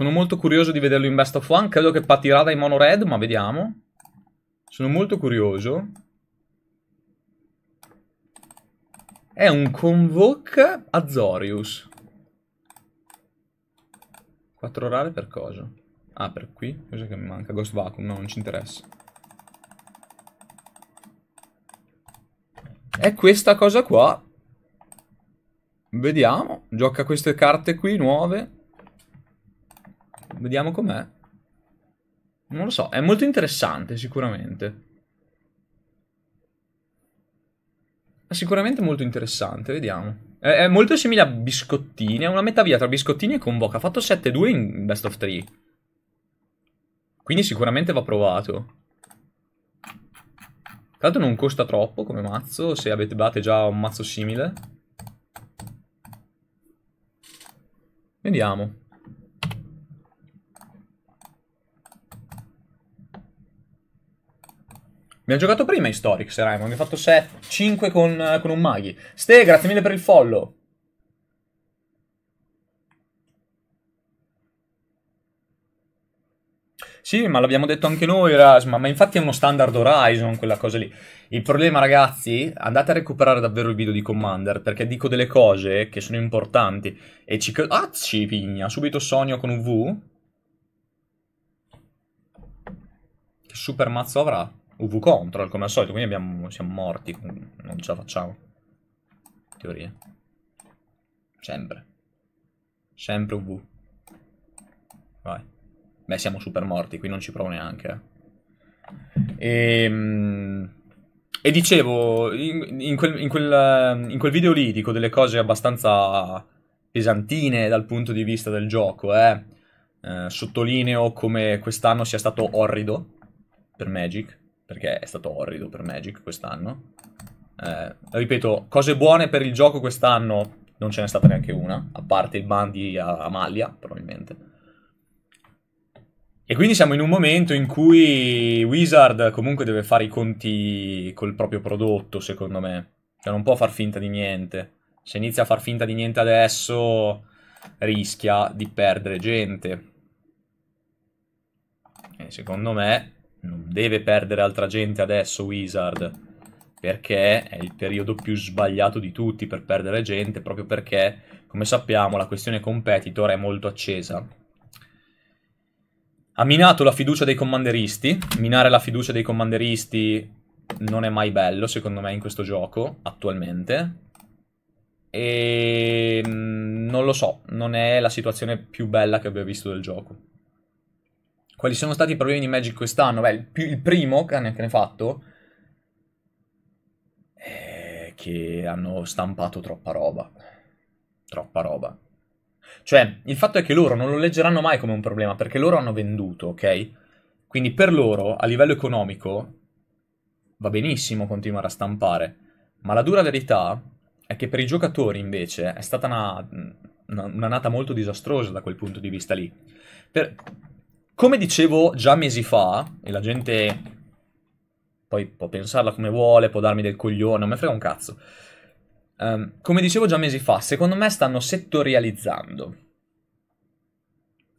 Sono molto curioso di vederlo in Best of One. Credo che patirà dai Mono Red, ma vediamo. Sono molto curioso. È un Convoke Azorius. 4 rare per cosa? Ah, per qui? Cosa che mi manca? Ghost Vacuum? No, non ci interessa. È questa cosa qua. Vediamo. Gioca queste carte qui, nuove. Vediamo com'è. Non lo so, è molto interessante sicuramente. È Sicuramente molto interessante, vediamo. È, molto simile a Biscottini, è una metà via tra Biscottini e Convoca. Ha fatto 7-2 in Best of 3. Quindi sicuramente va provato. Tra l'altro non costa troppo come mazzo, se avete già un mazzo simile. Vediamo. Mi ha giocato prima Historic, Seraimo. Mi ha fatto 5 con, con, un Maghi. Ste, grazie mille per il follow. Sì, ma l'abbiamo detto anche noi, Erasma, ma infatti è uno standard Horizon quella cosa lì. Il problema, ragazzi, andate a recuperare davvero il video di Commander, perché dico delle cose che sono importanti. E ci... Ah, ci pigna, subito Sonio con un V. Che super mazzo avrà? UV control come al solito, quindi abbiamo, siamo morti, non ce la facciamo. Teoria. Sempre. Sempre UV. Vai. Beh, siamo super morti, qui non ci provo neanche. E, eh. ehm, e dicevo, in, in, quel, in, quel, in, quel, video lì dico delle cose abbastanza pesantine dal punto di vista del gioco, eh. Eh, sottolineo come quest'anno sia stato orrido per Magic perché è stato orrido per Magic quest'anno. Eh, ripeto, cose buone per il gioco quest'anno non ce n'è stata neanche una, a parte il bandi a Amalia, probabilmente. E quindi siamo in un momento in cui Wizard comunque deve fare i conti col proprio prodotto, secondo me. Cioè non può far finta di niente. Se inizia a far finta di niente adesso rischia di perdere gente. E secondo me non deve perdere altra gente adesso Wizard, perché è il periodo più sbagliato di tutti per perdere gente, proprio perché, come sappiamo, la questione competitor è molto accesa. Ha minato la fiducia dei commanderisti. minare la fiducia dei commanderisti non è mai bello, secondo me, in questo gioco, attualmente. E mm, non lo so, non è la situazione più bella che abbia visto del gioco quali sono stati i problemi di Magic quest'anno? Beh, il, più, il primo che ne, che ha fatto è eh, che hanno stampato troppa roba. Troppa roba. Cioè, il fatto è che loro non lo leggeranno mai come un problema perché loro hanno venduto, ok? Quindi per loro, a livello economico, va benissimo continuare a stampare. Ma la dura verità è che per i giocatori invece è stata una, una, una nata molto disastrosa da quel punto di vista lì. Per, come dicevo già mesi fa, e la gente poi può pensarla come vuole, può darmi del coglione, non me frega un cazzo. Um, come dicevo già mesi fa, secondo me stanno settorializzando,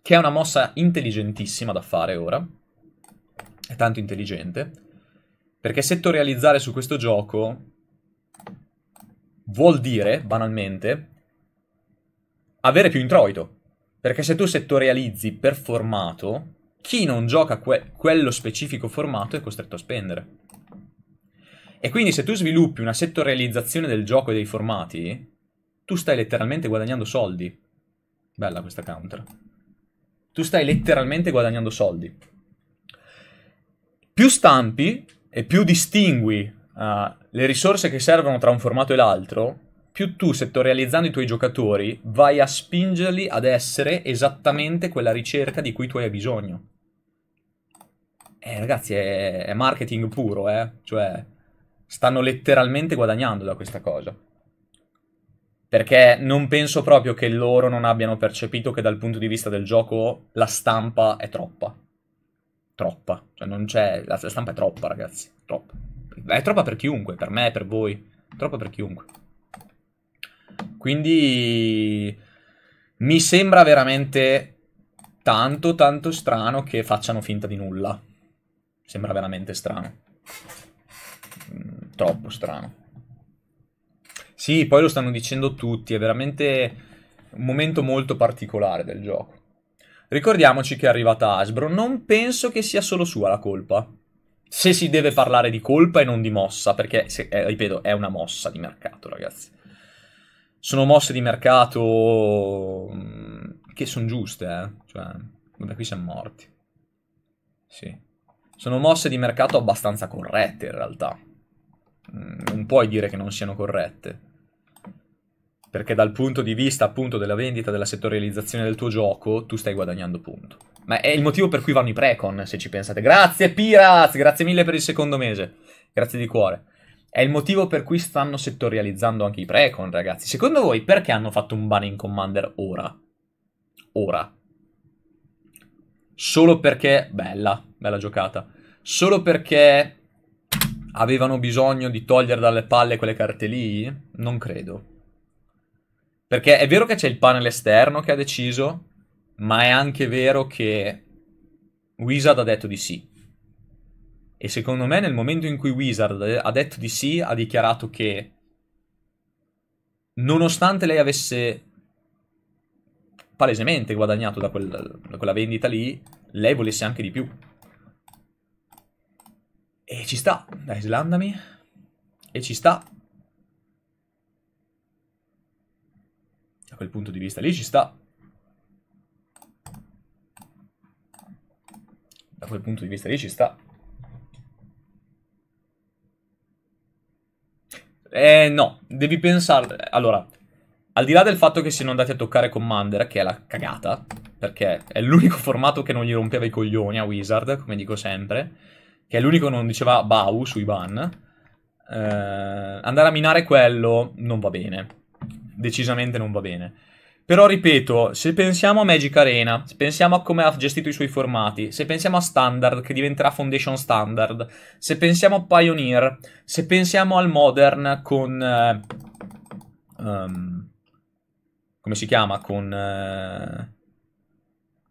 che è una mossa intelligentissima da fare ora, è tanto intelligente, perché settorializzare su questo gioco vuol dire, banalmente, avere più introito. Perché se tu settorializzi per formato, chi non gioca que quello specifico formato è costretto a spendere. E quindi se tu sviluppi una settorializzazione del gioco e dei formati, tu stai letteralmente guadagnando soldi. Bella questa counter. Tu stai letteralmente guadagnando soldi. Più stampi e più distingui uh, le risorse che servono tra un formato e l'altro, più tu settorializzando i tuoi giocatori vai a spingerli ad essere esattamente quella ricerca di cui tu hai bisogno. Eh, ragazzi, è, è marketing puro, eh. Cioè, stanno letteralmente guadagnando da questa cosa. Perché non penso proprio che loro non abbiano percepito che dal punto di vista del gioco la stampa è troppa. Troppa. Cioè, non c'è... La stampa è troppa, ragazzi. Troppa. È troppa per chiunque, per me, per voi. Troppa per chiunque. Quindi mi sembra veramente tanto, tanto strano che facciano finta di nulla. Sembra veramente strano. Mm, troppo strano. Sì, poi lo stanno dicendo tutti, è veramente un momento molto particolare del gioco. Ricordiamoci che è arrivata Asbro, non penso che sia solo sua la colpa. Se si deve parlare di colpa e non di mossa, perché, se, eh, ripeto, è una mossa di mercato, ragazzi sono mosse di mercato mm, che sono giuste, eh? cioè, da qui siamo morti. Sì. Sono mosse di mercato abbastanza corrette in realtà. Mm, non puoi dire che non siano corrette. Perché dal punto di vista appunto della vendita, della settorializzazione del tuo gioco, tu stai guadagnando punto. Ma è il motivo per cui vanno i precon, se ci pensate. Grazie Piraz, grazie mille per il secondo mese. Grazie di cuore. È il motivo per cui stanno settorializzando anche i precon, ragazzi. Secondo voi perché hanno fatto un ban in Commander ora? Ora. Solo perché... Bella, bella giocata. Solo perché avevano bisogno di togliere dalle palle quelle carte lì? Non credo. Perché è vero che c'è il panel esterno che ha deciso, ma è anche vero che Wizard ha detto di sì. E secondo me nel momento in cui Wizard ha detto di sì, ha dichiarato che nonostante lei avesse palesemente guadagnato da, quel, da quella vendita lì, lei volesse anche di più. E ci sta, dai Islandami. E ci sta. Da quel punto di vista lì ci sta. Da quel punto di vista lì ci sta. Eh, no, devi pensare. Allora, al di là del fatto che siano andati a toccare Commander, che è la cagata, perché è l'unico formato che non gli rompeva i coglioni a Wizard, come dico sempre, che è l'unico che non diceva Bau sui ban, eh, andare a minare quello non va bene. Decisamente non va bene. Però ripeto, se pensiamo a Magic Arena, se pensiamo a come ha gestito i suoi formati, se pensiamo a Standard che diventerà Foundation Standard, se pensiamo a Pioneer, se pensiamo al Modern con... Eh, um, come si chiama? Con... Eh,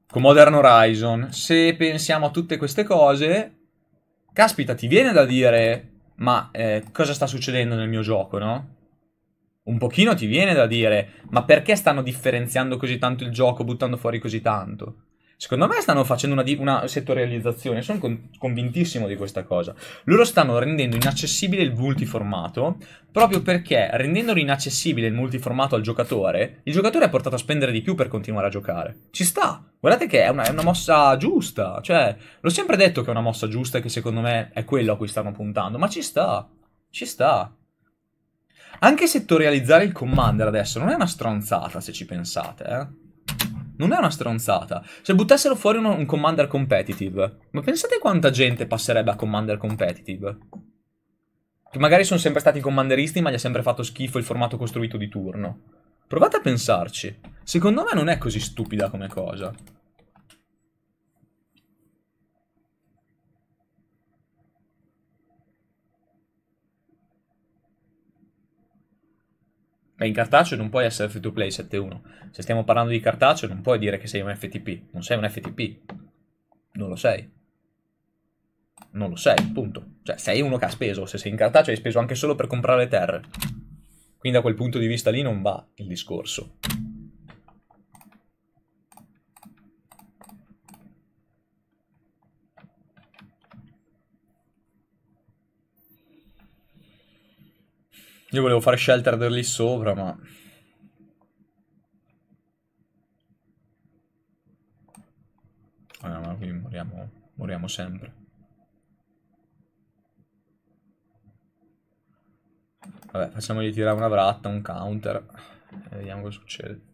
con Modern Horizon, se pensiamo a tutte queste cose, caspita, ti viene da dire, ma eh, cosa sta succedendo nel mio gioco, no? un pochino ti viene da dire, ma perché stanno differenziando così tanto il gioco, buttando fuori così tanto? Secondo me stanno facendo una, una settorializzazione, sono con, convintissimo di questa cosa. Loro stanno rendendo inaccessibile il multiformato proprio perché rendendolo inaccessibile il multiformato al giocatore, il giocatore è portato a spendere di più per continuare a giocare. Ci sta! Guardate che è una, è una mossa giusta, cioè l'ho sempre detto che è una mossa giusta e che secondo me è quello a cui stanno puntando, ma ci sta, ci sta. Anche settorializzare il commander adesso non è una stronzata, se ci pensate, eh. Non è una stronzata. Se buttassero fuori un, un commander competitive, ma pensate quanta gente passerebbe a commander competitive? Che magari sono sempre stati commanderisti, ma gli ha sempre fatto schifo il formato costruito di turno. Provate a pensarci. Secondo me non è così stupida come cosa. Beh, in cartaceo non puoi essere free to play 7.1. Se stiamo parlando di cartaceo, non puoi dire che sei un FTP. Non sei un FTP. Non lo sei. Non lo sei, punto. Cioè, sei uno che ha speso. Se sei in cartaceo, hai speso anche solo per comprare terre. Quindi, da quel punto di vista lì, non va il discorso. Io volevo fare shelter da lì sopra, ma... Ah, ma qui moriamo, moriamo sempre. Vabbè, facciamogli tirare una vratta, un counter. E vediamo cosa succede.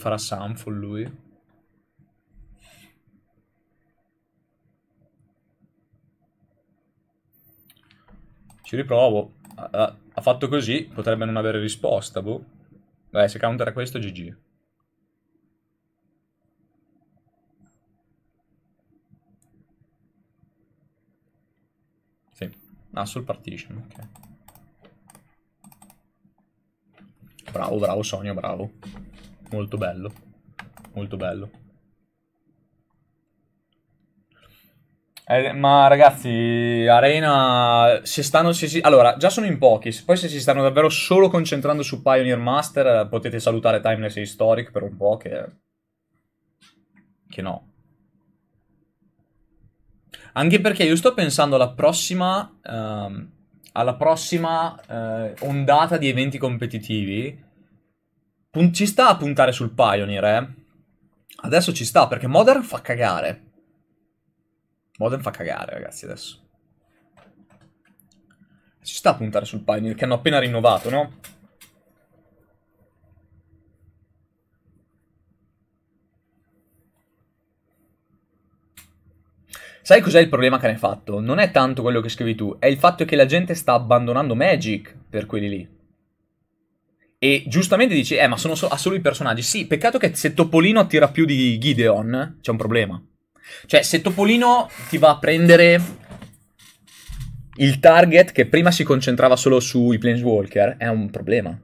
farà Sanfon lui. Ci riprovo. Ha, fatto così, potrebbe non avere risposta, boh. Beh, se counter a questo, GG. Sì. Ah, sul partition, ok. Bravo, bravo Sonio, bravo. Molto bello. Molto bello. Eh, ma ragazzi, Arena, se stanno... Se si... Allora, già sono in pochi, poi se si stanno davvero solo concentrando su Pioneer Master, potete salutare Timeless e Historic per un po' che... Che no. Anche perché io sto pensando alla prossima... Um, alla prossima uh, ondata di eventi competitivi Pun- ci sta a puntare sul Pioneer, eh. Adesso ci sta, perché Modern fa cagare. Modern fa cagare, ragazzi, adesso. Ci sta a puntare sul Pioneer, che hanno appena rinnovato, no? Sai cos'è il problema che ne hai fatto? Non è tanto quello che scrivi tu, è il fatto che la gente sta abbandonando Magic per quelli lì. E giustamente dici, eh, ma sono so- solo i personaggi. Sì, peccato che se Topolino attira più di Gideon, c'è un problema. Cioè, se Topolino ti va a prendere il target che prima si concentrava solo sui Planeswalker, è un problema.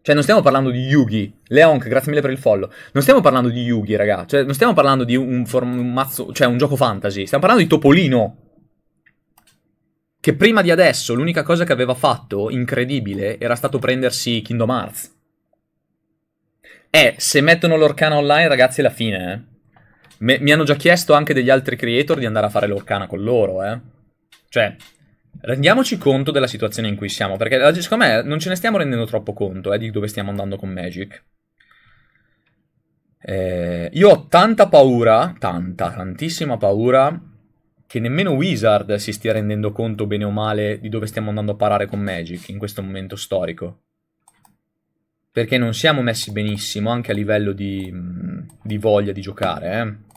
Cioè, non stiamo parlando di Yugi. Leonk, grazie mille per il follow. Non stiamo parlando di Yugi, raga. Cioè, non stiamo parlando di un, form- un mazzo, cioè un gioco fantasy. Stiamo parlando di Topolino che prima di adesso l'unica cosa che aveva fatto, incredibile, era stato prendersi Kingdom Hearts. Eh, se mettono l'Orcana online, ragazzi, è la fine, eh. Me- mi hanno già chiesto anche degli altri creator di andare a fare l'Orcana con loro, eh. Cioè, rendiamoci conto della situazione in cui siamo, perché eh, secondo me non ce ne stiamo rendendo troppo conto, eh, di dove stiamo andando con Magic. Eh, io ho tanta paura, tanta, tantissima paura che nemmeno Wizard si stia rendendo conto bene o male di dove stiamo andando a parare con Magic in questo momento storico. Perché non siamo messi benissimo anche a livello di, mm, di voglia di giocare. Eh?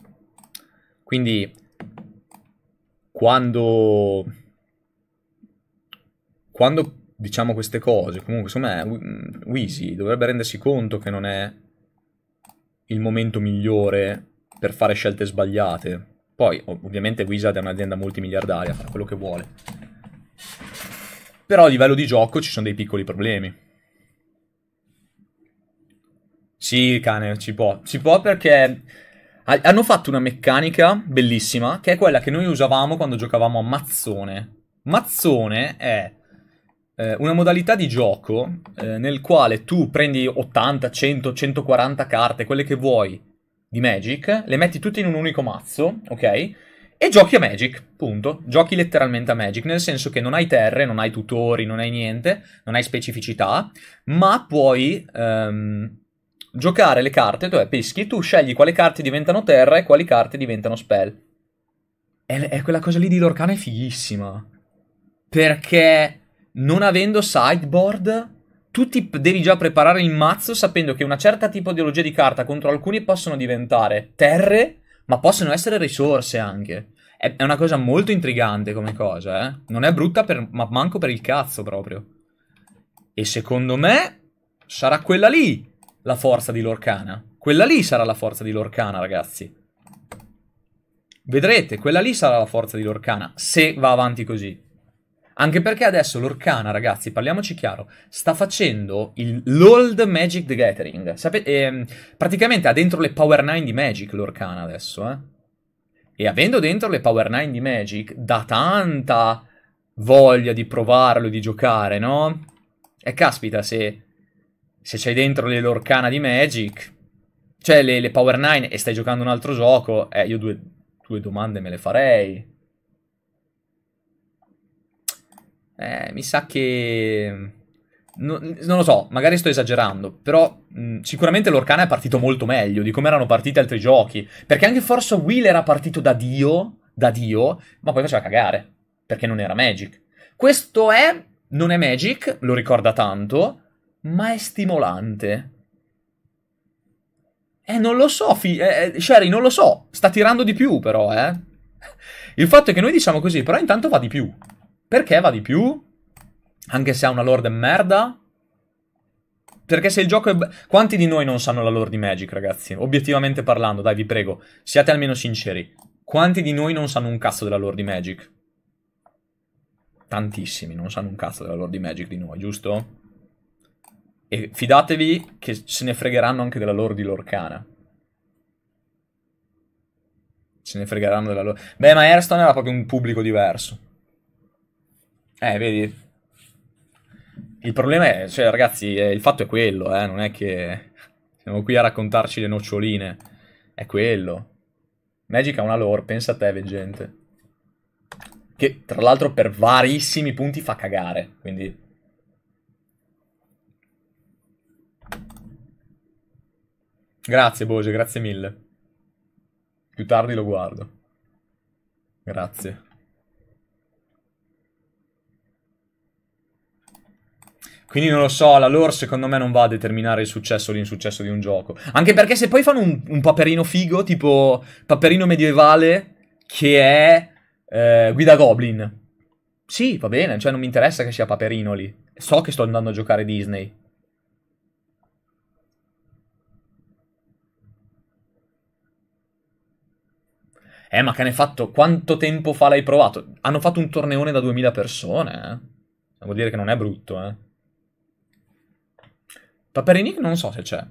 Quindi quando, quando diciamo queste cose, comunque insomma Wheezy dovrebbe rendersi conto che non è il momento migliore per fare scelte sbagliate poi, ovviamente Wizard è un'azienda multimiliardaria, fa quello che vuole. Però a livello di gioco ci sono dei piccoli problemi. Sì, cane, ci può. Ci può perché hanno fatto una meccanica bellissima, che è quella che noi usavamo quando giocavamo a Mazzone. Mazzone è eh, una modalità di gioco eh, nel quale tu prendi 80, 100, 140 carte, quelle che vuoi, di Magic, le metti tutte in un unico mazzo, ok? E giochi a Magic, punto. Giochi letteralmente a Magic, nel senso che non hai terre, non hai tutori, non hai niente, non hai specificità, ma puoi ehm, giocare le carte, cioè peschi, tu scegli quale carte diventano terra e quali carte diventano spell. E, e quella cosa lì di Lorcana è fighissima. Perché non avendo sideboard tu ti devi già preparare il mazzo sapendo che una certa tipologia di carta contro alcuni possono diventare terre, ma possono essere risorse anche. È, una cosa molto intrigante come cosa, eh. Non è brutta, per, ma manco per il cazzo proprio. E secondo me sarà quella lì la forza di Lorcana. Quella lì sarà la forza di Lorcana, ragazzi. Vedrete, quella lì sarà la forza di Lorcana, se va avanti così. Anche perché adesso l'Orcana, ragazzi, parliamoci chiaro, sta facendo il, l'Old Magic the Gathering. Sape- ehm, praticamente ha dentro le Power 9 di Magic l'Orcana adesso, eh. E avendo dentro le Power 9 di Magic, dà tanta voglia di provarlo e di giocare, no? E caspita, se, se c'hai dentro le l'Orcana di Magic, cioè le, le Power 9 e stai giocando un altro gioco, eh, io due, due domande me le farei. Eh, mi sa che... Mm, no, non lo so, magari sto esagerando, però mh, mm, sicuramente l'Orcana è partito molto meglio di come erano partiti altri giochi. Perché anche Force Will era partito da Dio, da Dio, ma poi faceva cagare, perché non era Magic. Questo è... non è Magic, lo ricorda tanto, ma è stimolante. Eh, non lo so, fi- eh, eh Sherry, non lo so. Sta tirando di più, però, eh. Il fatto è che noi diciamo così, però intanto va di più. Perché va di più? Anche se ha una lore merda? Perché se il gioco è... Quanti di noi non sanno la lore di Magic, ragazzi? Obiettivamente parlando, dai, vi prego, siate almeno sinceri. Quanti di noi non sanno un cazzo della lore di Magic? Tantissimi non sanno un cazzo della lore di Magic di noi, giusto? E fidatevi che se ne fregheranno anche della lore di Lorcana. Se ne fregheranno della lore... Beh, ma Airstone era proprio un pubblico diverso. Eh, vedi. Il problema è, cioè, ragazzi, eh, il fatto è quello, eh, non è che siamo qui a raccontarci le noccioline. È quello. Magic ha una lore, pensa a te, veggente. Che, tra l'altro, per varissimi punti fa cagare, quindi... Grazie, Boge, grazie mille. Più tardi lo guardo. Grazie. Quindi non lo so, la lore secondo me non va a determinare il successo o l'insuccesso di un gioco. Anche perché se poi fanno un, un paperino figo, tipo paperino medievale, che è eh, Guida Goblin. Sì, va bene, cioè non mi interessa che sia paperino lì. So che sto andando a giocare Disney. Eh, ma che ne hai fatto? Quanto tempo fa l'hai provato? Hanno fatto un torneone da 2000 persone, eh? Vuol dire che non è brutto, eh? Paperinik non so se c'è.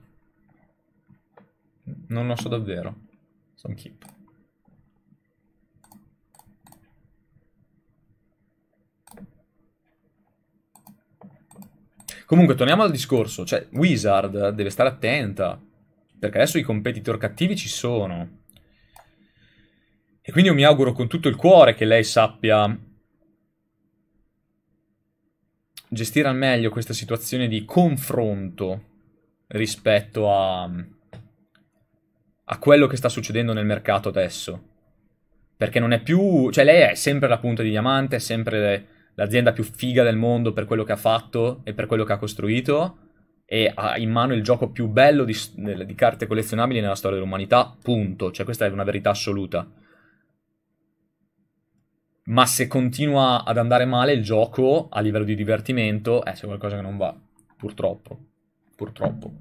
Non lo so davvero. Sono keep. Comunque, torniamo al discorso. Cioè, Wizard deve stare attenta. Perché adesso i competitor cattivi ci sono. E quindi io mi auguro con tutto il cuore che lei sappia gestire al meglio questa situazione di confronto rispetto a, a quello che sta succedendo nel mercato adesso. Perché non è più... cioè lei è sempre la punta di diamante, è sempre l'azienda più figa del mondo per quello che ha fatto e per quello che ha costruito e ha in mano il gioco più bello di, di carte collezionabili nella storia dell'umanità, punto. Cioè questa è una verità assoluta ma se continua ad andare male il gioco a livello di divertimento, eh, c'è qualcosa che non va, purtroppo, purtroppo.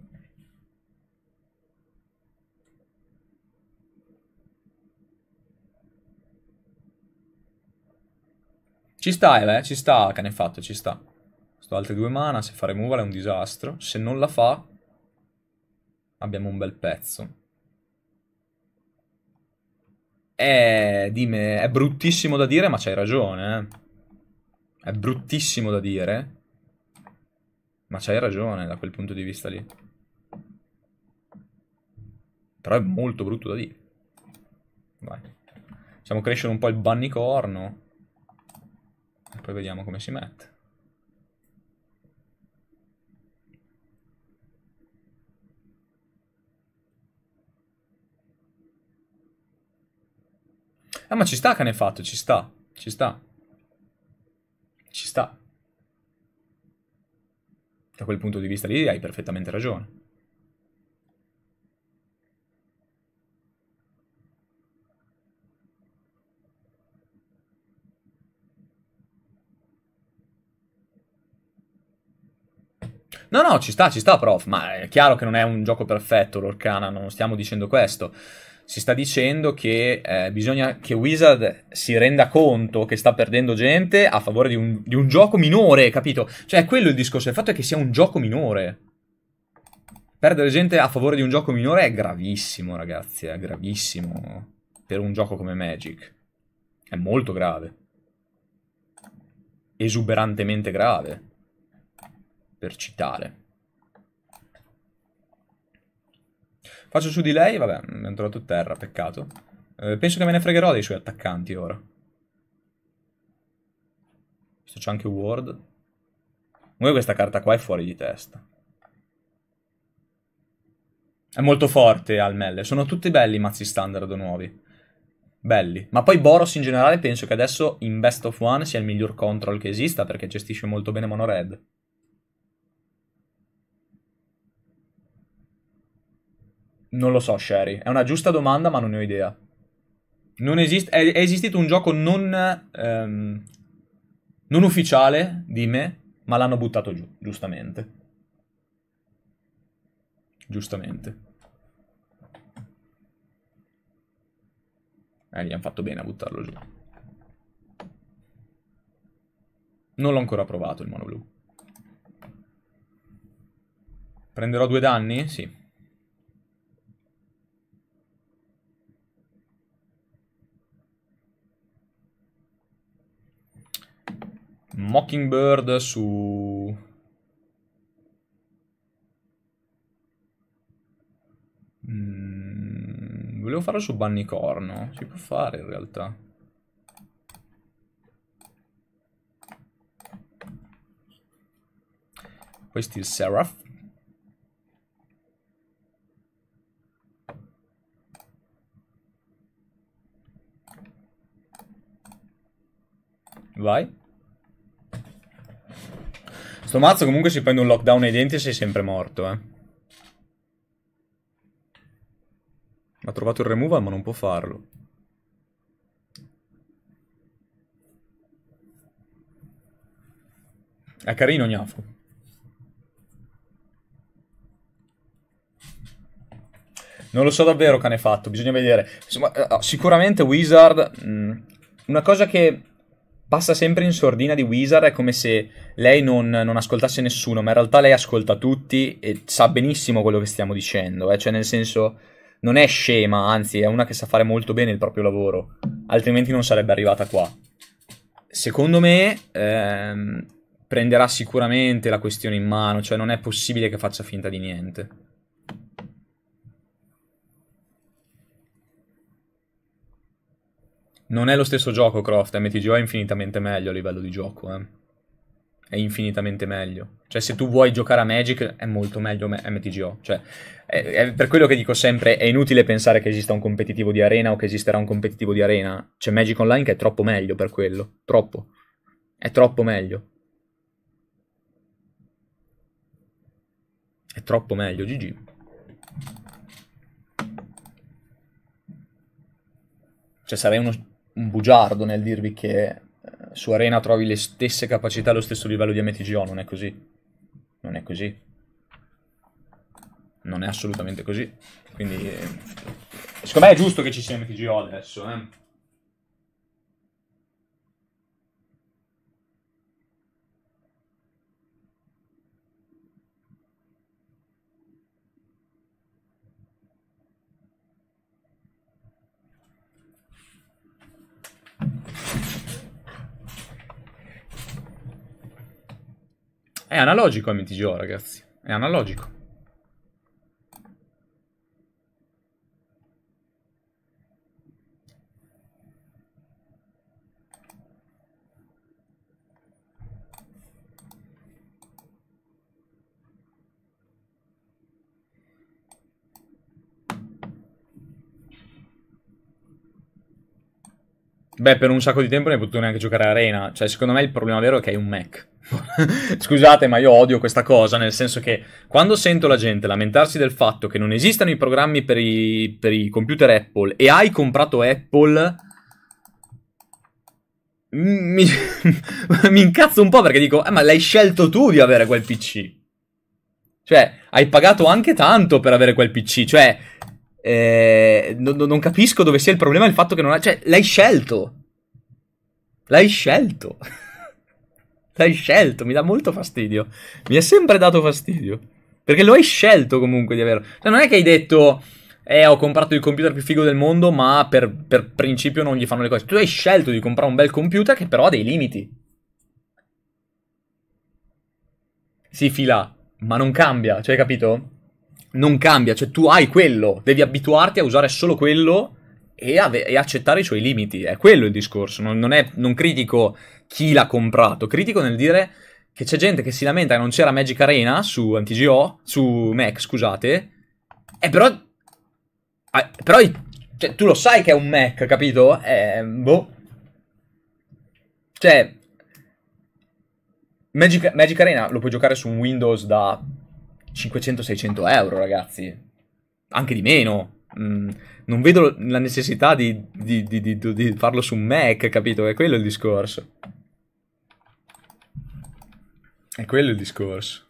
Ci sta, eh, ci sta, cane fatto, ci sta. Sto altre due mana, se fa removal è un disastro. Se non la fa, abbiamo un bel pezzo. È, dime, è bruttissimo da dire, ma c'hai ragione. Eh. È bruttissimo da dire. Ma c'hai ragione da quel punto di vista lì. Però è molto brutto da dire. Vai. Facciamo crescere un po' il bannicorno. E poi vediamo come si mette. Ah, ma ci sta che ne hai fatto, ci sta. Ci sta. Ci sta. Da quel punto di vista lì hai perfettamente ragione. No, no, ci sta, ci sta, prof, ma è chiaro che non è un gioco perfetto l'Orcana, non stiamo dicendo questo si sta dicendo che eh, bisogna che Wizard si renda conto che sta perdendo gente a favore di un, di un gioco minore, capito? Cioè, è quello il discorso, il fatto è che sia un gioco minore. Perdere gente a favore di un gioco minore è gravissimo, ragazzi, è gravissimo per un gioco come Magic. È molto grave. Esuberantemente grave, per citare. Faccio su di lei, vabbè, mi hanno trovato terra, peccato. Eh, penso che me ne fregherò dei suoi attaccanti ora. Questo c'è anche Ward. Comunque questa carta qua è fuori di testa. È molto forte Almelle. Sono tutti belli i mazzi standard nuovi. Belli. Ma poi Boros in generale penso che adesso in Best of One sia il miglior control che esista perché gestisce molto bene Monored. Non lo so, Sherry. È una giusta domanda, ma non ne ho idea. Non esist- è, è esistito un gioco non, ehm, non ufficiale di me, ma l'hanno buttato giù, giustamente. Giustamente. Eh, gli hanno fatto bene a buttarlo giù. Non l'ho ancora provato il mono blu. Prenderò due danni? Sì. Mockingbird su... Mm, volevo farlo su Bannicorno, si può fare in realtà. Questo è il Seraph. Vai. Sto mazzo comunque si prende un lockdown ai denti e sei sempre morto, eh. Ha trovato il removal ma non può farlo. È carino Gnafo. Non lo so davvero cane fatto, bisogna vedere. Insomma, eh, sicuramente Wizard... Mh, mm, una cosa che passa sempre in sordina di Wizard, è come se lei non, non, ascoltasse nessuno, ma in realtà lei ascolta tutti e sa benissimo quello che stiamo dicendo, eh? cioè nel senso non è scema, anzi è una che sa fare molto bene il proprio lavoro, altrimenti non sarebbe arrivata qua. Secondo me ehm, prenderà sicuramente la questione in mano, cioè non è possibile che faccia finta di niente. Non è lo stesso gioco Croft, eh, MTGO è infinitamente meglio a livello di gioco, eh. È infinitamente meglio. Cioè, se tu vuoi giocare a Magic, è molto meglio MTGO. Eh, cioè, è, è per quello che dico sempre, è inutile pensare che esista un competitivo di arena o che esisterà un competitivo di arena. C'è cioè, Magic Online che è troppo meglio per quello. Troppo. È troppo meglio. È troppo meglio, GG. Cioè, sarei uno un bugiardo nel dirvi che eh, su Arena trovi le stesse capacità allo stesso livello di MTGO, non è così. Non è così. Non è assolutamente così. Quindi, eh, secondo me è giusto che ci sia MTGO adesso, eh. È analogico MTGO, ragazzi. È analogico. Beh, per un sacco di tempo non hai potuto neanche giocare a Arena. Cioè, secondo me il problema vero è che hai un Mac. Scusate, ma io odio questa cosa, nel senso che quando sento la gente lamentarsi del fatto che non esistano i programmi per i, per i computer Apple e hai comprato Apple... Mi, mi incazzo un po' perché dico, eh, ma l'hai scelto tu di avere quel PC. Cioè, hai pagato anche tanto per avere quel PC. Cioè, eh, non, non, capisco dove sia il problema il fatto che non ha... Cioè, l'hai scelto. L'hai scelto. l'hai scelto, mi dà molto fastidio. Mi ha sempre dato fastidio. Perché lo hai scelto comunque di averlo. Cioè, non è che hai detto... Eh, ho comprato il computer più figo del mondo, ma per, per principio non gli fanno le cose. Tu hai scelto di comprare un bel computer che però ha dei limiti. Si fila, ma non cambia, cioè, capito? non cambia, cioè tu hai quello, devi abituarti a usare solo quello e, e accettare i suoi limiti, è quello il discorso, non, non, è, non critico chi l'ha comprato, critico nel dire che c'è gente che si lamenta che non c'era Magic Arena su MTGO, su Mac, scusate, e eh, però... Ah, però cioè, tu lo sai che è un Mac, capito? Eh, boh. Cioè, Magic, Magic, Arena lo puoi giocare su un Windows da 500-600 euro, ragazzi. Anche di meno. Mm, non vedo la necessità di, di, di, di, farlo su Mac, capito? È quello il discorso. È quello il discorso.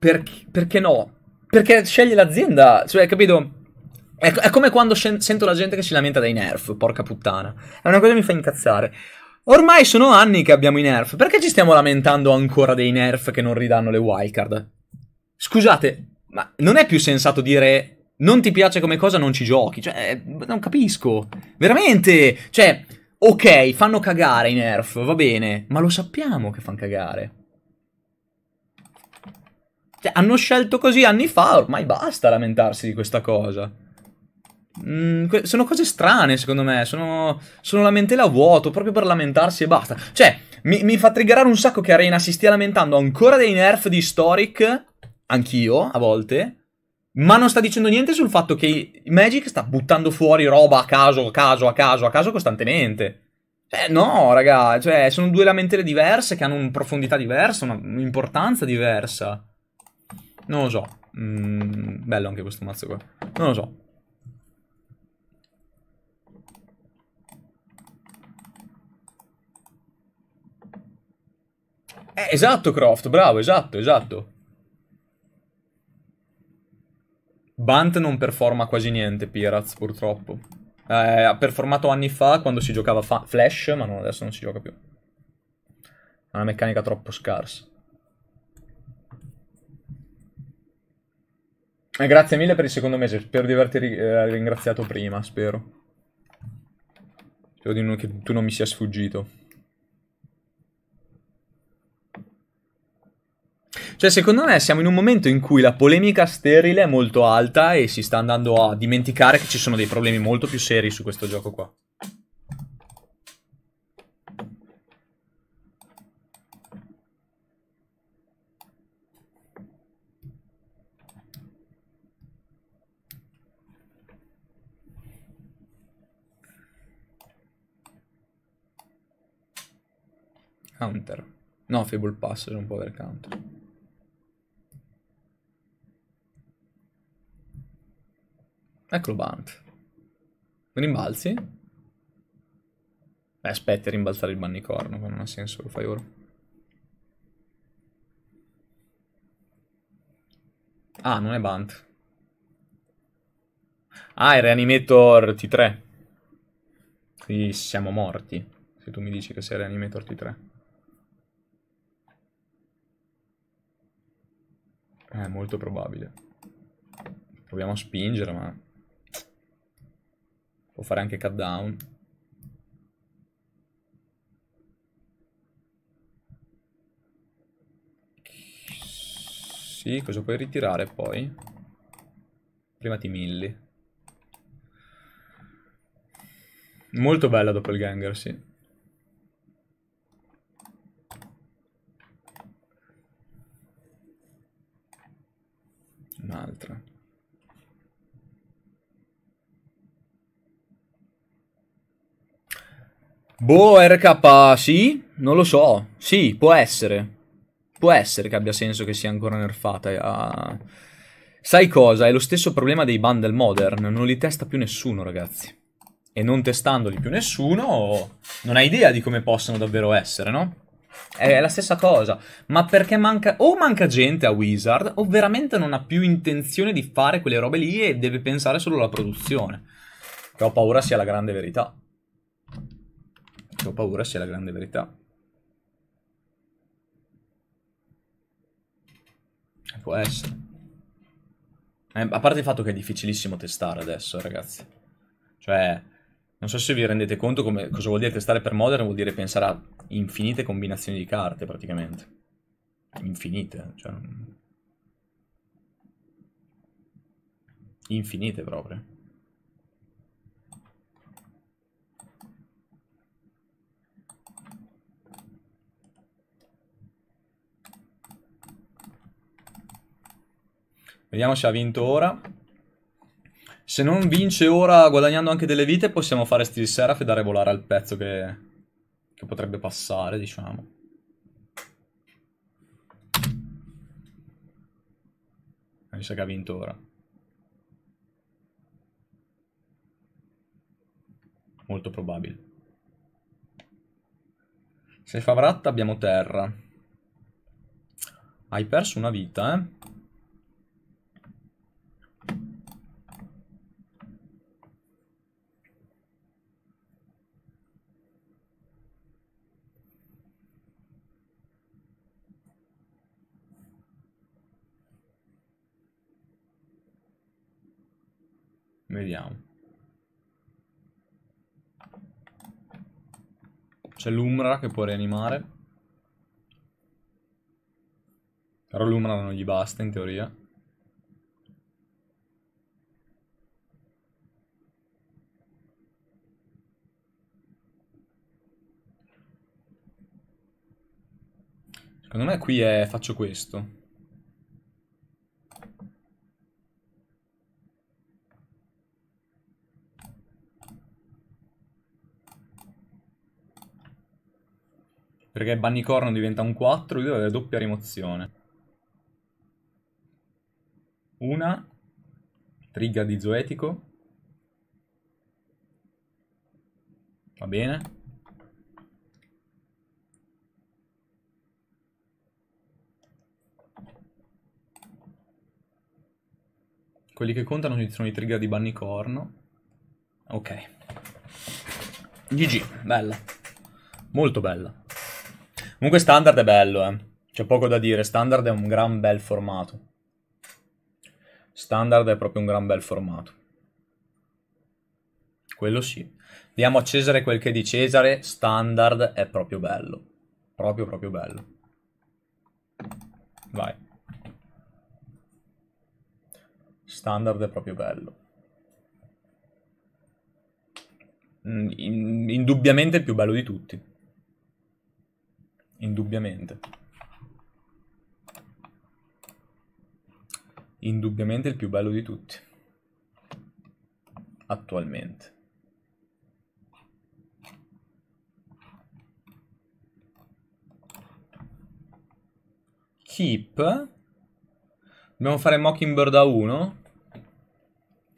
Per, perché no? Perché scegli l'azienda, cioè, capito? È, è come quando sen- sento la gente che si lamenta dei nerf, porca puttana. È una cosa che mi fa incazzare. Ormai sono anni che abbiamo i nerf, perché ci stiamo lamentando ancora dei nerf che non ridanno le wildcard? Scusate, ma non è più sensato dire non ti piace come cosa, non ci giochi. Cioè, eh, non capisco. Veramente. Cioè, ok, fanno cagare i nerf, va bene, ma lo sappiamo che fanno cagare. Cioè, hanno scelto così anni fa, ormai basta lamentarsi di questa cosa. Mm, sono cose strane, secondo me. Sono, sono lamentele a vuoto, proprio per lamentarsi e basta. Cioè, mi, mi fa triggerare un sacco che Arena si stia lamentando ancora dei nerf di Historic. Anch'io, a volte. Ma non sta dicendo niente sul fatto che Magic sta buttando fuori roba a caso, a caso, a caso, a caso costantemente. Eh no, raga, cioè, sono due lamentele diverse che hanno una profondità diversa, un'importanza diversa. Non lo so. Mm, bello anche questo mazzo qua. Non lo so. Eh, esatto, Croft, bravo, esatto, esatto. Bant non performa quasi niente, Piraz, purtroppo. Eh, ha performato anni fa quando si giocava Flash, ma no, adesso non si gioca più. È una meccanica troppo scarsa. Eh, grazie mille per il secondo mese, spero di averti ri eh, ringraziato prima, spero. Spero non, che tu non mi sia sfuggito. Cioè, secondo me siamo in un momento in cui la polemica sterile è molto alta e si sta andando a dimenticare che ci sono dei problemi molto più seri su questo gioco qua. Counter. No, Fable Pass non può avere counter. Eccolo Bant. Non rimbalzi? Beh, aspetta rimbalzare il bannicorno, ma non ha senso, lo fai ora. Ah, non è Bant. Ah, è Reanimator T3. Quindi siamo morti, se tu mi dici che sei Reanimator T3. È eh, molto probabile. Proviamo a spingere, ma... Può fare anche cut down. Sì, cosa puoi ritirare poi? Prima ti milli. Molto bella dopo il ganger, sì. Boh, RK, sì? Non lo so. Sì, può essere. Può essere che abbia senso che sia ancora nerfata. Ah. Sai cosa? È lo stesso problema dei bundle modern. Non li testa più nessuno, ragazzi. E non testandoli più nessuno, non hai idea di come possano davvero essere, no? È la stessa cosa. Ma perché manca... O manca gente a Wizard, o veramente non ha più intenzione di fare quelle robe lì e deve pensare solo alla produzione. Che ho paura sia la grande verità sua paura sia la grande verità. Può essere. Eh, a parte il fatto che è difficilissimo testare adesso, ragazzi. Cioè, non so se vi rendete conto come, cosa vuol dire testare per Modern, vuol dire pensare a infinite combinazioni di carte, praticamente. Infinite, cioè... Infinite proprio. Vediamo se ha vinto ora. Se non vince ora guadagnando anche delle vite possiamo fare Steel Seraph e dare volare al pezzo che, che potrebbe passare, diciamo. Mi sa che ha vinto ora. Molto probabile. Se fa vratta abbiamo terra. Hai perso una vita, eh? Vediamo. C'è l'Umbra che può rianimare. Però l'Umbra non gli basta in teoria. Secondo me qui è faccio questo. Perché Bannicorno diventa un 4, lui deve avere doppia rimozione. Una. Trigger di Zoetico. Va bene. Quelli che contano sono i trigger di Bannicorno. Ok. GG, bella. Molto bella. Comunque standard è bello, eh. C'è poco da dire, standard è un gran bel formato. Standard è proprio un gran bel formato. Quello sì. Diamo a Cesare quel che è di Cesare, standard è proprio bello. Proprio proprio bello. Vai. Standard è proprio bello. Mm, indubbiamente il più bello di tutti indubbiamente. Indubbiamente il più bello di tutti. Attualmente. Keep. Dobbiamo fare Mockingbird a 1.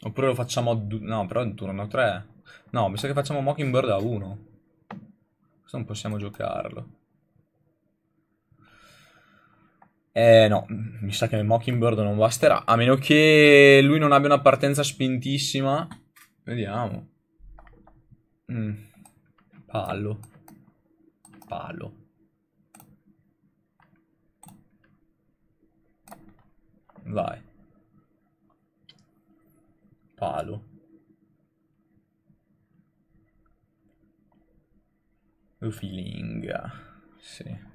Oppure lo facciamo a 2. No, però in turno 3. No, mi sa che facciamo Mockingbird a 1. Questo non possiamo giocarlo. Eh no, mi sa che Mockingbird non basterà, a meno che lui non abbia una partenza spintissima. Vediamo. Mm. Palo. Palo. Vai. Palo. Feeling. Sì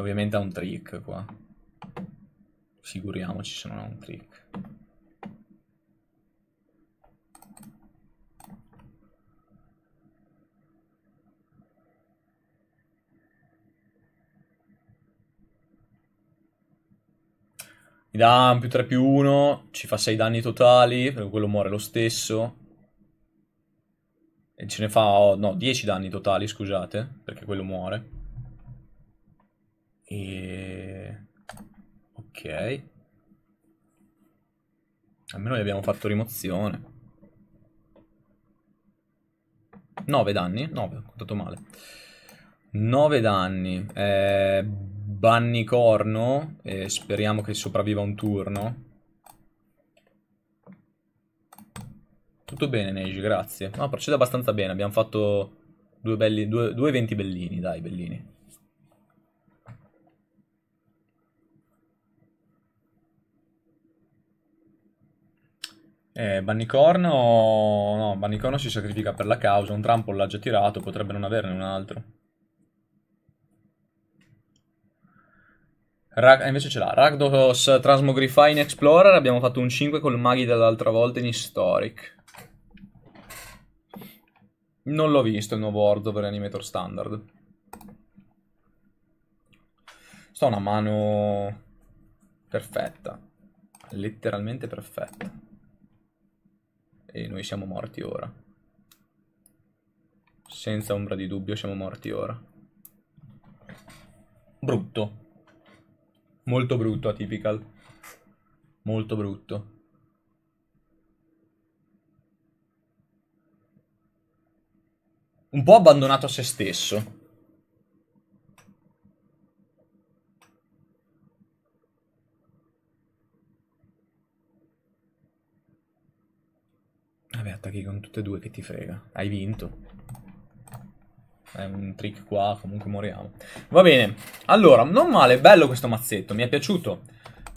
ovviamente ha un trick qua. Figuriamoci se non ha un trick. Mi dà un più 3 più 1, ci fa 6 danni totali, perché quello muore lo stesso. E ce ne fa, oh, no, 10 danni totali, scusate, perché quello muore. E... Ok. Almeno gli abbiamo fatto rimozione. 9 danni? 9, ho contato male. 9 danni. Eh, bannicorno. Eh, speriamo che sopravviva un turno. Tutto bene, Neji, grazie. No, procede abbastanza bene. Abbiamo fatto due, belli, due, due 20 bellini, dai, bellini. Eh, Bannicorn no, Bannicorn si sacrifica per la causa, un trampo l'ha già tirato, potrebbe non averne un altro. Rag... invece ce l'ha, Ragdos Transmogrify in Explorer, abbiamo fatto un 5 col Maghi dell'altra volta in Historic. Non l'ho visto il nuovo Ordo per Animator Standard. Sta una mano perfetta, letteralmente perfetta e noi siamo morti ora. Senza ombra di dubbio siamo morti ora. Brutto. Molto brutto Atypical. Molto brutto. Un po' abbandonato a se stesso. attacchi con tutte e due che ti frega. Hai vinto. È un trick qua, comunque moriamo. Va bene. Allora, non male, bello questo mazzetto, mi è piaciuto.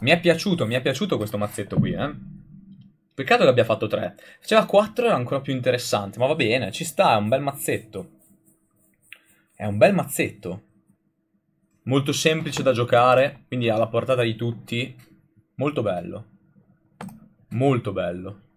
Mi è piaciuto, mi è piaciuto questo mazzetto qui, eh. Peccato che abbia fatto 3. Faceva 4 era ancora più interessante, ma va bene, ci sta, è un bel mazzetto. È un bel mazzetto. Molto semplice da giocare, quindi alla portata di tutti. Molto bello. Molto bello.